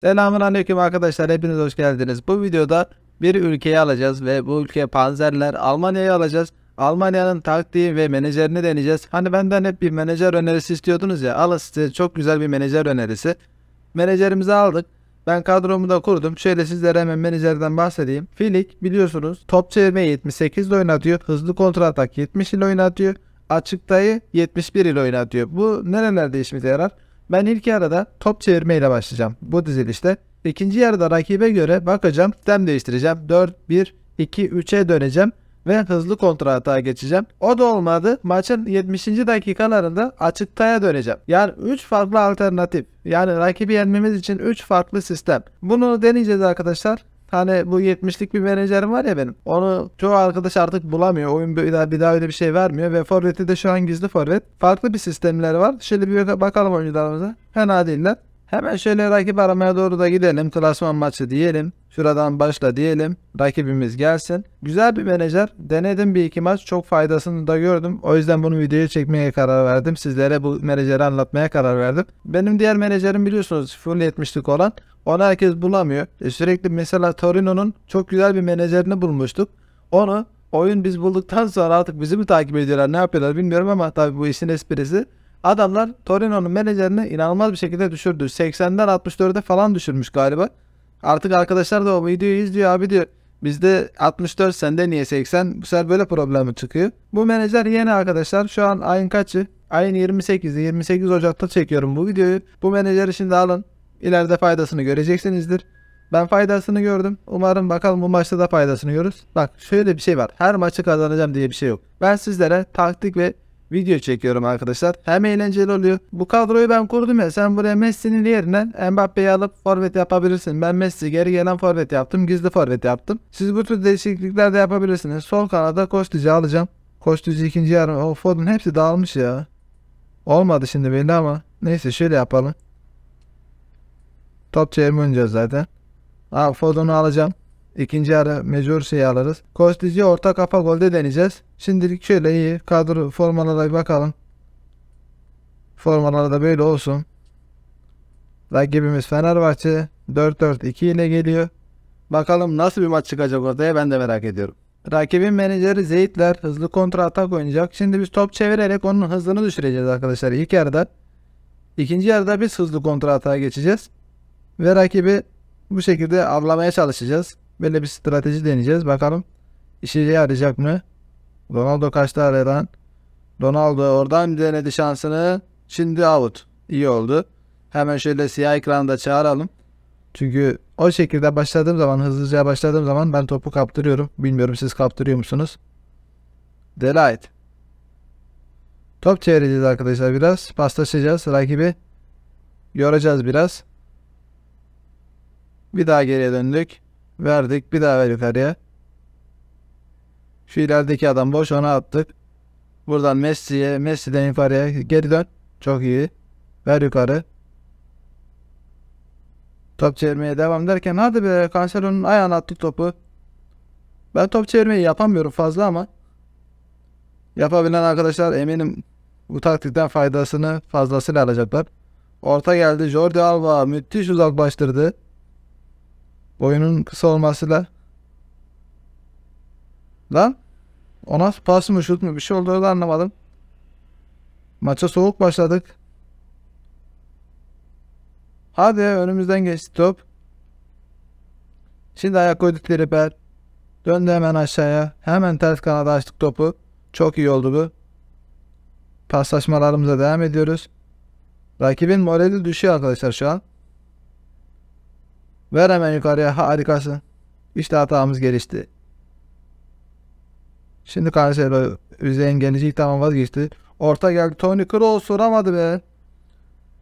Selamünaleyküm arkadaşlar hepiniz hoş geldiniz. Bu videoda bir ülkeyi alacağız ve bu ülke panzerler Almanya'yı alacağız. Almanya'nın taktiği ve menajerini deneyeceğiz. Hani benden hep bir menajer önerisi istiyordunuz ya alın size çok güzel bir menajer önerisi. Menajerimizi aldık. Ben kadromu da kurdum. Şöyle sizlere hemen menajerden bahsedeyim. Filik biliyorsunuz top çevirmeyi 78 ile oynatıyor. Hızlı kontrol atak 70 ile oynatıyor. Açıktayı 71 ile oynatıyor. Bu nerelerde işimize yarar? Ben ilk yarıda top çevirmeyle başlayacağım bu dizilişte. İkinci yarıda rakibe göre bakacağım, sistem değiştireceğim. 4-1-2-3'e döneceğim ve hızlı kontra atağa geçeceğim. O da olmadı. Maçın 70. dakikalarında açıktaya döneceğim. Yani 3 farklı alternatif. Yani rakibi yenmemiz için 3 farklı sistem. Bunu deneyeceğiz arkadaşlar. Hani bu 70'lik bir menajerim var ya benim. Onu çoğu arkadaş artık bulamıyor. Oyun bir daha, bir daha öyle bir şey vermiyor ve forveti de şu an gizli forvet. Farklı bir sistemler var. Şöyle bir bakalım oyuncularımıza. Fena değiller. Hemen şöyle rakip aramaya doğru da gidelim. Klasman maçı diyelim. Şuradan başla diyelim. Rakibimiz gelsin. Güzel bir menajer. Denedim bir iki maç. Çok faydasını da gördüm. O yüzden bunu videoya çekmeye karar verdim. Sizlere bu menajeri anlatmaya karar verdim. Benim diğer menajerim biliyorsunuz full 70'lik olan. Onu herkes bulamıyor. E sürekli mesela Torino'nun çok güzel bir menajerini bulmuştuk. Onu oyun biz bulduktan sonra artık bizi mi takip ediyorlar ne yapıyorlar bilmiyorum ama tabii bu işin esprisi. Adamlar Torino'nun menajerini inanılmaz bir şekilde düşürdü. 80'den 64'e falan düşürmüş galiba. Artık arkadaşlar da o videoyu izliyor abi diyor. Bizde 64 sende niye 80? Bu sefer böyle problemi çıkıyor. Bu menajer yeni arkadaşlar. Şu an ayın kaçı? Ayın 28'i. 28 Ocak'ta çekiyorum bu videoyu. Bu menajeri şimdi alın. İleride faydasını göreceksinizdir. Ben faydasını gördüm. Umarım bakalım bu maçta da faydasını görürüz. Bak şöyle bir şey var. Her maçı kazanacağım diye bir şey yok. Ben sizlere taktik ve video çekiyorum arkadaşlar. Hem eğlenceli oluyor. Bu kadroyu ben kurdum ya sen buraya Messi'nin yerine Mbappe'yi alıp forvet yapabilirsin. Ben Messi geri gelen forvet yaptım. Gizli forvet yaptım. Siz bu tür değişiklikler de yapabilirsiniz. Sol kanada Kostici alacağım. Kostici ikinci yarım. O Ford'un hepsi dağılmış ya. Olmadı şimdi belli ama. Neyse şöyle yapalım. Top çevirme oynayacağız zaten. Abi Ford'unu alacağım. İkinci ara mecbur şey alırız. Kostici orta kafa golde deneyeceğiz. Şimdilik şöyle iyi. Kadro formalara bir bakalım. Formalara da böyle olsun. Rakibimiz Fenerbahçe 4-4-2 ile geliyor. Bakalım nasıl bir maç çıkacak ortaya ben de merak ediyorum. Rakibin menajeri Zeytler hızlı kontra atak oynayacak. Şimdi biz top çevirerek onun hızını düşüreceğiz arkadaşlar ilk yarıda. İkinci yarıda biz hızlı kontra atağa geçeceğiz. Ve rakibi bu şekilde avlamaya çalışacağız. Böyle bir strateji deneyeceğiz. Bakalım işe yarayacak mı? Ronaldo kaçtı aradan. Ronaldo oradan denedi şansını. Şimdi out. İyi oldu. Hemen şöyle siyah ekranda çağıralım. Çünkü o şekilde başladığım zaman hızlıca başladığım zaman ben topu kaptırıyorum. Bilmiyorum siz kaptırıyor musunuz? Delight. Top çevireceğiz arkadaşlar biraz. Paslaşacağız. Rakibi yoracağız biraz. Bir daha geriye döndük. Verdik. Bir daha ver yukarıya. Şu ilerideki adam boş ona attık. Buradan Messi'ye, Messi'den yukarıya geri dön. Çok iyi. Ver yukarı. Top çevirmeye devam derken hadi be Cancelo'nun ayağına attık topu. Ben top çevirmeyi yapamıyorum fazla ama yapabilen arkadaşlar eminim bu taktikten faydasını fazlasıyla alacaklar. Orta geldi Jordi Alba müthiş uzaklaştırdı. Boyunun kısa olmasıyla, da. Lan. Ona pas mı şut mu bir şey olduğunu da anlamadım. Maça soğuk başladık. Hadi önümüzden geçti top. Şimdi ayak koyduk Tripper. Döndü hemen aşağıya. Hemen ters kanada açtık topu. Çok iyi oldu bu. Paslaşmalarımıza devam ediyoruz. Rakibin morali düşüyor arkadaşlar şu an. Ver hemen yukarıya harikasın. İşte hatamız gelişti. Şimdi Cancelo Hüseyin tamam vazgeçti. Orta geldi. Tony Kroos vuramadı be.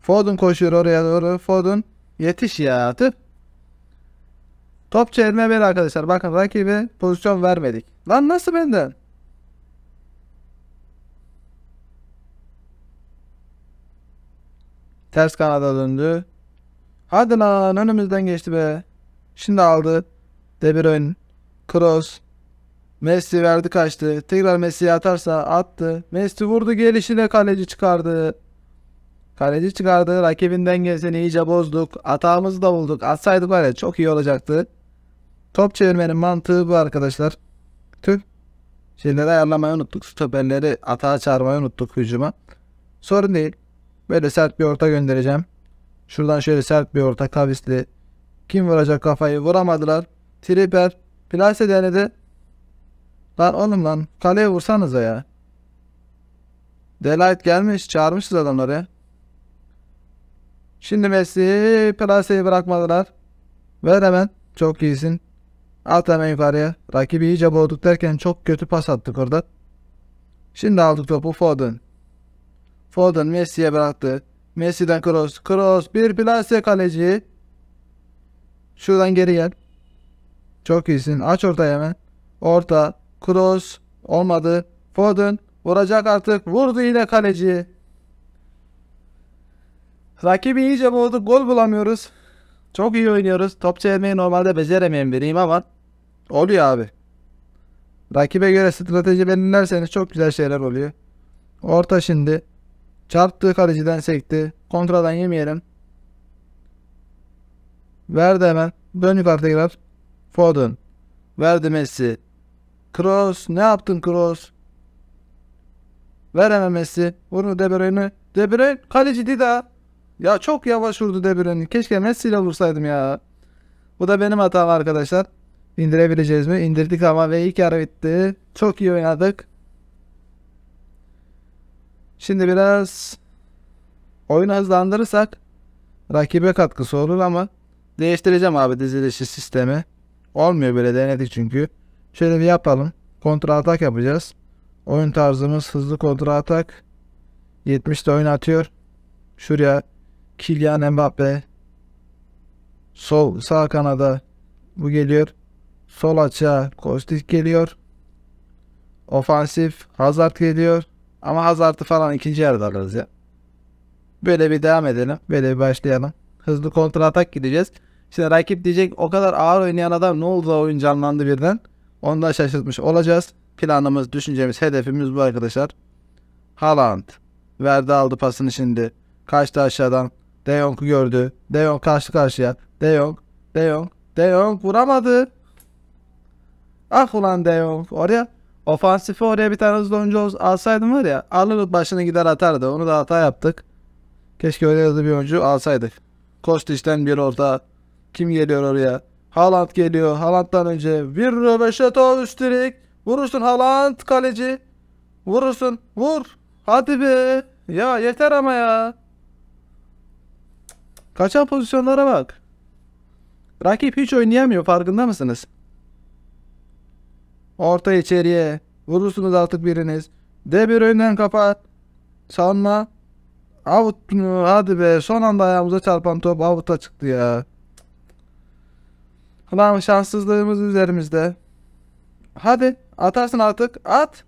Foden koşuyor oraya doğru. Foden yetiş ya. Tüh. Top çevirme ver arkadaşlar. Bakın rakibe pozisyon vermedik. Lan nasıl benden? Ters kanada döndü. Hadi lan önümüzden geçti be. Şimdi aldı. De Bruyne. Kroos. Messi verdi kaçtı. Tekrar Messi atarsa attı. Messi vurdu gelişine kaleci çıkardı. Kaleci çıkardı. Rakibinden gelseni iyice bozduk. Atağımızı da bulduk. Atsaydık var ya çok iyi olacaktı. Top çevirmenin mantığı bu arkadaşlar. Tüm şeyleri ayarlamayı unuttuk. Stoperleri atağa çağırmayı unuttuk hücuma. Sorun değil. Böyle sert bir orta göndereceğim. Şuradan şöyle sert bir ortak kavisli. Kim vuracak kafayı? Vuramadılar. Triper. Plase denedi. Lan oğlum lan. Kaleye vursanıza ya. Delight gelmiş. Çağırmışız adamları. Şimdi Messi. Plase'yi bırakmadılar. Ver hemen. Çok iyisin. At hemen yukarıya. Rakibi iyice boğduk derken çok kötü pas attık orada. Şimdi aldık topu Foden. Foden Messi'ye bıraktı. Messi'den cross. Cross. Bir plase kaleci. Şuradan geri gel. Çok iyisin. Aç ortaya hemen. Orta. Cross. Olmadı. Foden. Vuracak artık. Vurdu yine kaleci. Rakibi iyice boğduk. Gol bulamıyoruz. Çok iyi oynuyoruz. Top çevirmeyi normalde beceremeyen biriyim ama oluyor abi. Rakibe göre strateji belirlerseniz çok güzel şeyler oluyor. Orta şimdi. Çarptığı kaleciden sekti. Kontradan yemeyelim. Verdi hemen. Dön yukarı tekrar. Foden. Verdi Messi. Kroos. Ne yaptın Kroos? Ver hemen Messi. Vurdu De Bruyne. De Bruyne kaleci Dida. Ya çok yavaş vurdu De Bruyne. Keşke Messi ile vursaydım ya. Bu da benim hatam arkadaşlar. İndirebileceğiz mi? İndirdik ama ve iyi kar bitti. Çok iyi oynadık. Şimdi biraz oyun hızlandırırsak rakibe katkısı olur ama değiştireceğim abi dizilişi sistemi. Olmuyor böyle denedik çünkü. Şöyle bir yapalım. Kontra atak yapacağız. Oyun tarzımız hızlı kontra atak. 70'te oyun atıyor. Şuraya Kylian Mbappe. Sol sağ kanada bu geliyor. Sol açığa Kostic geliyor. Ofansif Hazard geliyor. Ama Hazard'ı falan ikinci yarıda alırız ya. Böyle bir devam edelim. Böyle bir başlayalım. Hızlı kontra atak gideceğiz. Şimdi rakip diyecek o kadar ağır oynayan adam ne oldu da oyun canlandı birden. Ondan şaşırtmış olacağız. Planımız, düşüncemiz, hedefimiz bu arkadaşlar. Haaland verdi aldı pasını şimdi. Kaçtı aşağıdan. De Jong'u gördü. De Jong karşı karşıya. De Jong. De Jong. De Jong vuramadı. Ah ulan De Jong. Oraya Ofansifi oraya bir tane hızlı oyuncu alsaydım var ya alır başını gider atardı. Onu da hata yaptık. Keşke öyle hızlı bir oyuncu alsaydık. Kostic'den bir orta. Kim geliyor oraya? Haaland geliyor. Haaland'dan önce bir röveşato üstelik. Vurursun Haaland kaleci. Vurursun. Vur. Hadi be. Ya yeter ama ya. Kaçan pozisyonlara bak. Rakip hiç oynayamıyor farkında mısınız? Orta içeriye. Vurursunuz artık biriniz. De bir önden kapat. Sanma. Avut hadi be son anda ayağımıza çarpan top avuta çıktı ya. Lan şanssızlığımız üzerimizde. Hadi atarsın artık at.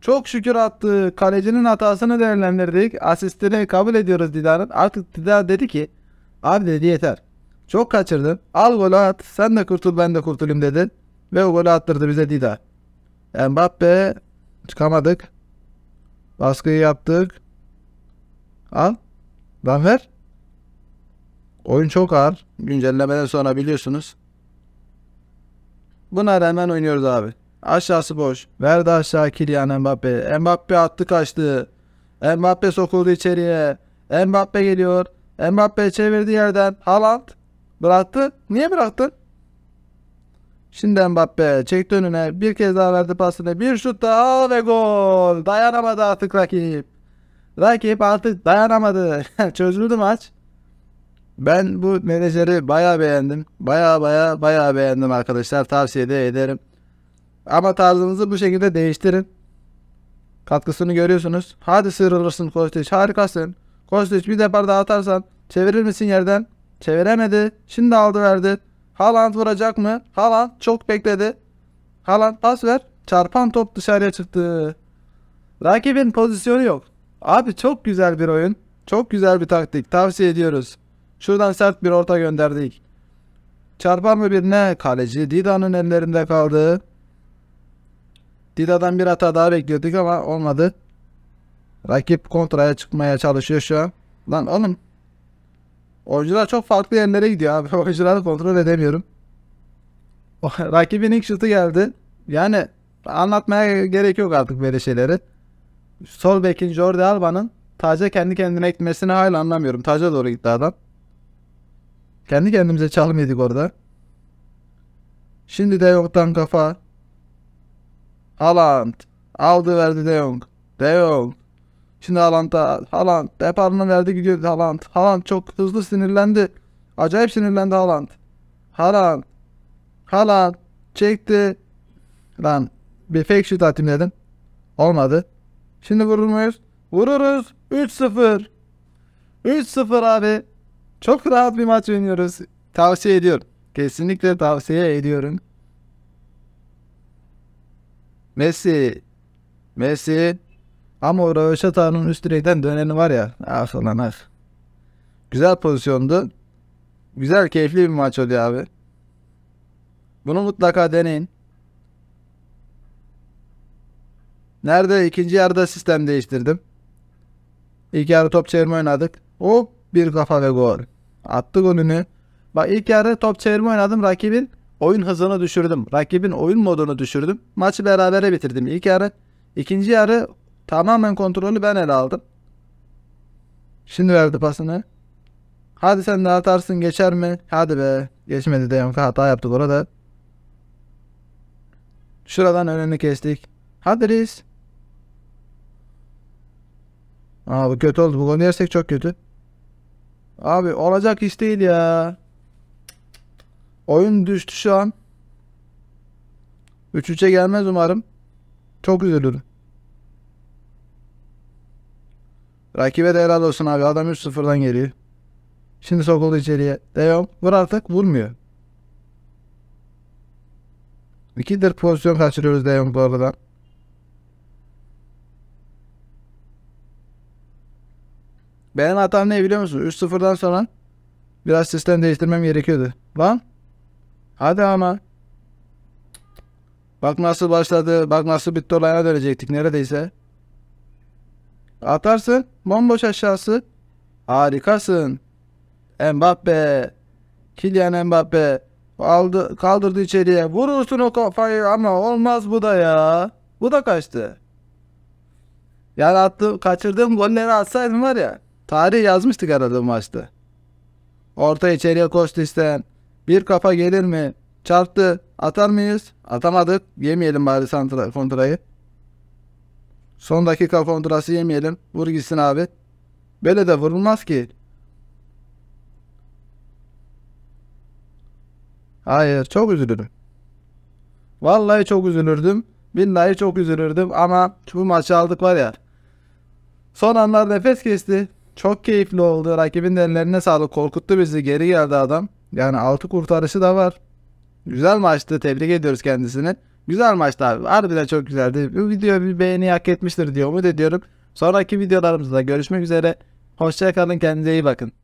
Çok şükür attı. Kalecinin hatasını değerlendirdik. Asistini kabul ediyoruz Didar'ın. Artık Didar dedi ki abi dedi yeter. Çok kaçırdın. Al golü at. Sen de kurtul ben de kurtulayım dedi. Ve o golü attırdı bize Didar. Mbappe çıkamadık. Baskıyı yaptık. Al. Lan ver. Oyun çok ağır. Güncellemeden sonra biliyorsunuz. Buna rağmen oynuyoruz abi. Aşağısı boş. Verdi aşağı Kylian Mbappe. Mbappe attı kaçtı. Mbappe sokuldu içeriye. Mbappe geliyor. Mbappe çevirdi yerden. Haaland. Bıraktı. Niye bıraktın? Şimdi Mbappe çekti önüne. Bir kez daha verdi pasını. Bir şut daha ve gol. Dayanamadı artık rakip. Rakip artık dayanamadı. Çözüldü maç. Ben bu menajeri baya beğendim. Baya baya baya beğendim arkadaşlar. Tavsiye de ederim. Ama tarzınızı bu şekilde değiştirin. Katkısını görüyorsunuz. Hadi sıyrılırsın Kostiç. Harikasın. Kostiç bir depar daha atarsan çevirir misin yerden? Çeviremedi. Şimdi aldı verdi. Haaland vuracak mı? Haaland çok bekledi. Haaland pas ver. Çarpan top dışarıya çıktı. Rakibin pozisyonu yok. Abi çok güzel bir oyun. Çok güzel bir taktik. Tavsiye ediyoruz. Şuradan sert bir orta gönderdik. Çarpan mı bir ne? Kaleci Dida'nın ellerinde kaldı. Dida'dan bir hata daha bekliyorduk ama olmadı. Rakip kontraya çıkmaya çalışıyor şu an. Lan oğlum Oyuncular çok farklı yerlere gidiyor abi. Oyuncuları kontrol edemiyorum. Rakibin ilk şutu geldi. Yani anlatmaya gerek yok artık böyle şeyleri. Sol bekin Jordi Alba'nın Taca kendi kendine gitmesini hala anlamıyorum. Taca doğru gitti adam. Kendi kendimize çalmıyorduk orada. Şimdi de yoktan kafa. Haaland. Aldı verdi De Jong. De Jong. Şimdi Haaland'a Haaland hep verdi gidiyordu Haaland. Haaland çok hızlı sinirlendi. Acayip sinirlendi Haaland. Haaland. Haaland çekti. Lan bir fake shoot atayım dedim. Olmadı. Şimdi vurur muyuz? Vururuz. 3-0. 3-0 abi. Çok rahat bir maç oynuyoruz. Tavsiye ediyorum. Kesinlikle tavsiye ediyorum. Messi. Messi. Ama o Röveşat Ağa'nın üst direkten döneni var ya. Ah ulan ah. Güzel pozisyondu. Güzel keyifli bir maç oldu abi. Bunu mutlaka deneyin. Nerede? ikinci yarıda sistem değiştirdim. İlk yarı top çevirme oynadık. Hop bir kafa ve gol. Attık golünü. Bak ilk yarı top çevirme oynadım. Rakibin oyun hızını düşürdüm. Rakibin oyun modunu düşürdüm. Maçı berabere bitirdim ilk yarı. İkinci yarı Tamamen kontrolü ben ele aldım. Şimdi verdi pasını. Hadi sen de atarsın geçer mi? Hadi be. Geçmedi de Yonk'a hata yaptık orada. Şuradan önünü kestik. Hadi reis. Aa bu kötü oldu. Bu gol yersek çok kötü. Abi olacak iş değil ya. Oyun düştü şu an. 3-3'e gelmez umarım. Çok üzülürüm. Rakibe de helal olsun abi. Adam 3-0'dan geliyor. Şimdi sokuldu içeriye. Devam. Vur artık. Vurmuyor. İkidir pozisyon kaçırıyoruz Devam bu arada. Benim hatam ne biliyor musun? 3-0'dan sonra biraz sistem değiştirmem gerekiyordu. Lan. Hadi ama. Bak nasıl başladı. Bak nasıl bitti olayına dönecektik neredeyse. Atarsın. Bomboş aşağısı. Harikasın. Mbappe. Kylian Mbappe. Aldı, kaldırdı içeriye. Vurursun o kafayı ama olmaz bu da ya. Bu da kaçtı. Yani attığım, kaçırdığım golleri atsaydım var ya. Tarih yazmıştık herhalde maçta. Orta içeriye koştu isten. Bir kafa gelir mi? Çarptı. Atar mıyız? Atamadık. Yemeyelim bari santra kontrayı. Son dakika kontrası yemeyelim. Vur gitsin abi. Böyle de vurulmaz ki. Hayır çok üzülürüm. Vallahi çok üzülürdüm. Billahi çok üzülürdüm ama bu maçı aldık var ya. Son anlar nefes kesti. Çok keyifli oldu. Rakibin ellerine sağlık. Korkuttu bizi. Geri geldi adam. Yani altı kurtarışı da var. Güzel maçtı. Tebrik ediyoruz kendisini. Güzel maçtı abi. Harbiden çok güzeldi. Bu video bir beğeni hak etmiştir diye umut ediyorum. Sonraki videolarımızda görüşmek üzere. Hoşçakalın kendinize iyi bakın.